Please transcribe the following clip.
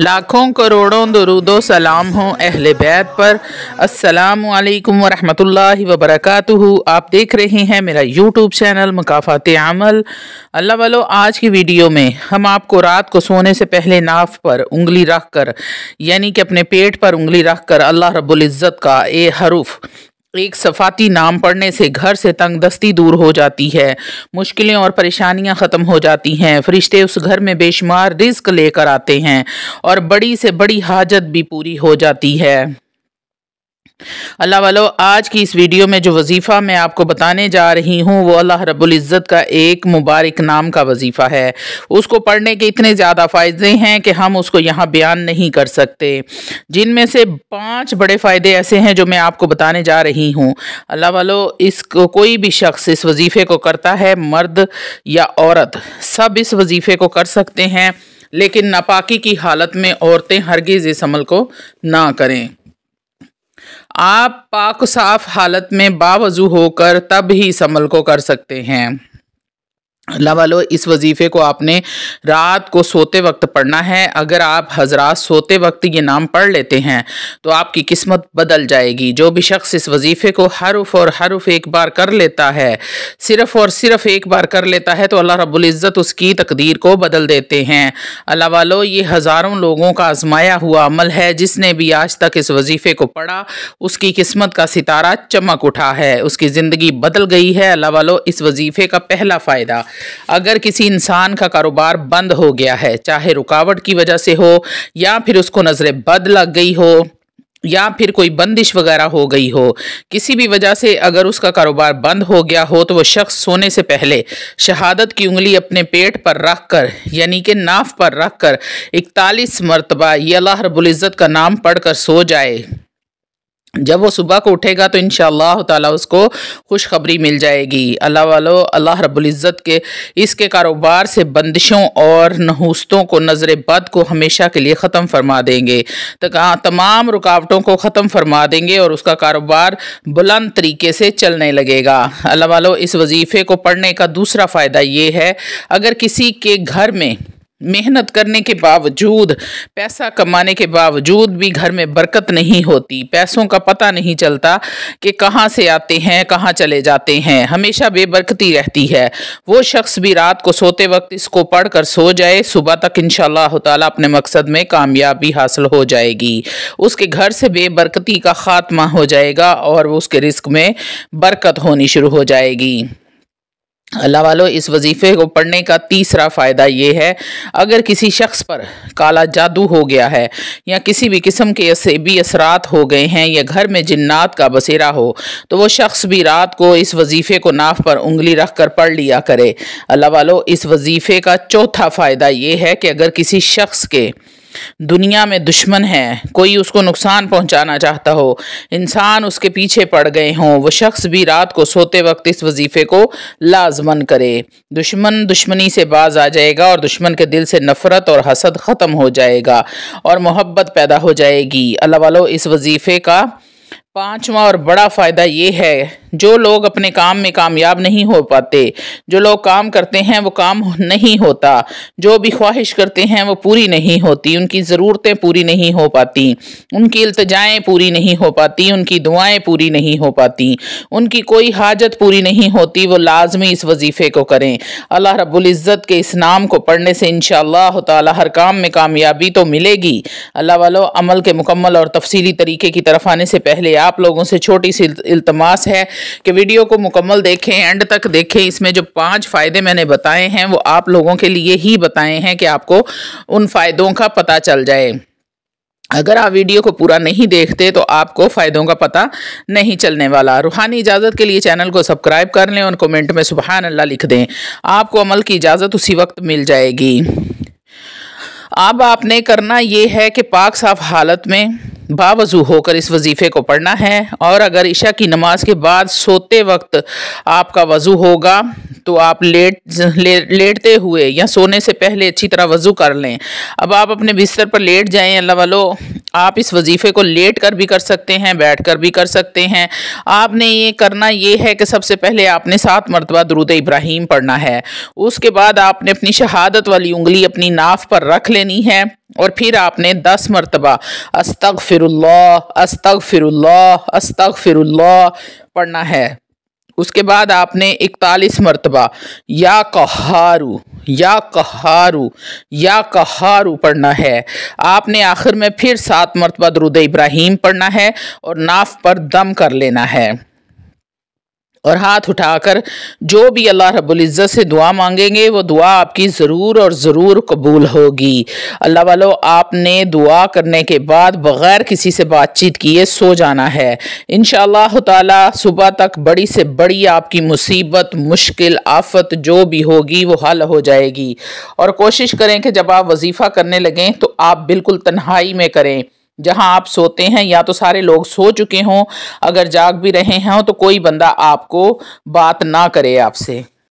लाखों करोड़ों दरुदो सलाम हो अहल बैत पर असलकम वरहमल वबरक आप देख रहे हैं मेरा यूट्यूब चैनल मकाफात अमल अल्लाह वालो आज की वीडियो में हम आपको रात को सोने से पहले नाफ पर उंगली रख कर यानी कि अपने पेट पर उंगली रख कर अल्लाह रबुल्जत का ए हरूफ एक सफाती नाम पढ़ने से घर से तंग दस्ती दूर हो जाती है मुश्किलें और परेशानियां ख़त्म हो जाती हैं फरिश्ते उस घर में बेशुमार रिस्क लेकर आते हैं और बड़ी से बड़ी हाजत भी पूरी हो जाती है अल्लाह वालों आज की इस वीडियो में जो वजीफ़ा मैं आपको बताने जा रही हूँ वो अल्लाह रब्ज़त का एक मुबारक नाम का वजीफ़ा है उसको पढ़ने के इतने ज़्यादा फ़ायदे हैं कि हम उसको यहाँ बयान नहीं कर सकते जिनमें से पांच बड़े फ़ायदे ऐसे हैं जो मैं आपको बताने जा रही हूँ अल्लाह वालों इसको कोई भी शख्स इस वजीफ़े को करता है मर्द या औरत सब इस वजीफ़े को कर सकते हैं लेकिन नापाकी की हालत में औरतें हरगिज़ इस अमल को ना करें आप पाक साफ हालत में बावजू होकर तब ही इस अमल को कर सकते हैं अल्लाह वालों इस वजीफ़े को आपने रात को सोते वक्त पढ़ना है अगर आप हजरात सोते वक्त ये नाम पढ़ लेते हैं तो आपकी किस्मत बदल जाएगी जो भी शख्स इस वजीफ़े को हरफ और हरफ एक बार कर लेता है सिर्फ़ और सिर्फ़ एक बार कर लेता है तो अल्लाह रबुल्ज़त उसकी तकदीर को बदल देते हैं अल्लाह वालो ये हज़ारों लोगों का आजमाया हुआ अमल है जिसने भी आज तक इस वजीफ़े को पढ़ा उसकी किस्मत का सितारा चमक उठा है उसकी ज़िंदगी बदल गई है अल्लाह वालो इस वजीफ़े का पहला फ़ायदा अगर किसी इंसान का कारोबार बंद हो गया है चाहे रुकावट की वजह से हो या फिर उसको नज़र बद लग गई हो या फिर कोई बंदिश वगैरह हो गई हो किसी भी वजह से अगर उसका कारोबार बंद हो गया हो तो वह शख्स सोने से पहले शहादत की उंगली अपने पेट पर रख कर यानी कि नाफ पर रख कर इकतालीस मरतबा ये अल्लाह रबुल्ज़त का नाम पढ़ कर सो जाए जब वो सुबह को उठेगा तो इन ताला उसको खुशखबरी मिल जाएगी अल्लाह वालों अल्लाह रबुल्ज़त के इसके कारोबार से बंदिशों और नहूसतों को नज़र बद को हमेशा के लिए ख़त्म फरमा देंगे तमाम रुकावटों को ख़त्म फरमा देंगे और उसका कारोबार बुलंद तरीके से चलने लगेगा अल्लाह वालों इस वजीफ़े को पढ़ने का दूसरा फ़ायदा ये है अगर किसी के घर में मेहनत करने के बावजूद पैसा कमाने के बावजूद भी घर में बरकत नहीं होती पैसों का पता नहीं चलता कि कहाँ से आते हैं कहाँ चले जाते हैं हमेशा बेबरकती रहती है वो शख्स भी रात को सोते वक्त इसको पढ़ कर सो जाए सुबह तक इन शाह अपने मकसद में कामयाबी हासिल हो जाएगी उसके घर से बेबरकती का खात्मा हो जाएगा और उसके रिस्क में बरकत होनी शुरू हो जाएगी अल्लाह वालों इस वजीफ़े को पढ़ने का तीसरा फ़ायदा ये है अगर किसी शख्स पर काला जादू हो गया है या किसी भी किस्म के भी असरात हो गए हैं या घर में जिन्नात का बसेरा हो तो वो शख्स भी रात को इस वजीफ़े को नाफ पर उंगली रख कर पढ़ लिया करे अल्लाह वालों इस वजीफ़े का चौथा फ़ायदा ये है कि अगर किसी शख्स के दुनिया में दुश्मन है कोई उसको नुकसान पहुंचाना चाहता हो इंसान उसके पीछे पड़ गए हों वो शख्स भी रात को सोते वक्त इस वजीफ़े को लाजमन करे दुश्मन दुश्मनी से बाज आ जाएगा और दुश्मन के दिल से नफ़रत और हसद ख़त्म हो जाएगा और मोहब्बत पैदा हो जाएगी अल्लाह वालों इस वजीफ़े का पाँचवा और बड़ा फ़ायदा ये है जो लोग अपने काम में कामयाब नहीं हो पाते जो लोग काम करते हैं वो काम नहीं होता जो भी ख्वाहिश करते हैं वो पूरी नहीं होती उनकी ज़रूरतें पूरी नहीं हो पाती उनकी अल्तजाएँ पूरी नहीं हो पाती उनकी दुआएँ पूरी नहीं हो पाती उनकी कोई हाजत पूरी नहीं होती वो लाजमी इस वजीफ़े को करें अल्लाह रब्ज़त के इस नाम को पढ़ने से इन ताला हर काम में कामयाबी तो मिलेगी अल्लाह वालों अमल के मुकम्मल और तफसीली तरीके की तरफ आने से पहले आप लोगों से छोटी सी इल्तमास है कि वीडियो को मुकम्मल देखें एंड तक देखें इसमें जो पांच फ़ायदे मैंने बताए हैं वो आप लोगों के लिए ही बताए हैं कि आपको उन फ़ायदों का पता चल जाए अगर आप वीडियो को पूरा नहीं देखते तो आपको फ़ायदों का पता नहीं चलने वाला रूहानी इजाज़त के लिए चैनल को सब्सक्राइब कर लें और कमेंट में सुबह अल्लाह लिख दें आपको अमल की इजाज़त उसी वक्त मिल जाएगी अब आपने करना ये है कि पाक साफ हालत में बावजू होकर इस वजीफ़े को पढ़ना है और अगर ईशा की नमाज के बाद सोते वक्त आपका वज़ू होगा तो आप लेट ले, लेटते हुए या सोने से पहले अच्छी तरह वज़ू कर लें अब आप अपने बिस्तर पर लेट जाएं अल्लाह वालों आप इस वजीफ़े को लेट कर भी कर सकते हैं बैठ कर भी कर सकते हैं आपने ये करना ये है कि सबसे पहले आपने सात मरतबा दरुद इब्राहिम पढ़ना है उसके बाद आपने अपनी शहादत वाली उंगली अपनी नाफ पर रख लेनी है और फिर आपने दस मरतबा अस्तग फिरल्ला अस्तग फिरल्ला अस्तग फिरल्ला पढ़ना है उसके बाद आपने इकतालीस मरतबा या कहारू या कहारू या कहारू पढ़ना है आपने आखिर में फिर सात मरतबा दरुद इब्राहिम पढ़ना है और नाफ पर दम कर लेना है और हाथ उठाकर जो भी अल्लाह रब्ज़त से दुआ मांगेंगे वो दुआ आपकी ज़रूर और ज़रूर कबूल होगी अल्लाह वालों आपने दुआ करने के बाद बग़ैर किसी से बातचीत किए सो जाना है इन ताला सुबह तक बड़ी से बड़ी आपकी मुसीबत मुश्किल आफत जो भी होगी वो हल हो जाएगी और कोशिश करें कि जब आप वजीफ़ा करने लगें तो आप बिल्कुल तन्हाई में करें जहां आप सोते हैं या तो सारे लोग सो चुके हों अगर जाग भी रहे हों तो कोई बंदा आपको बात ना करे आपसे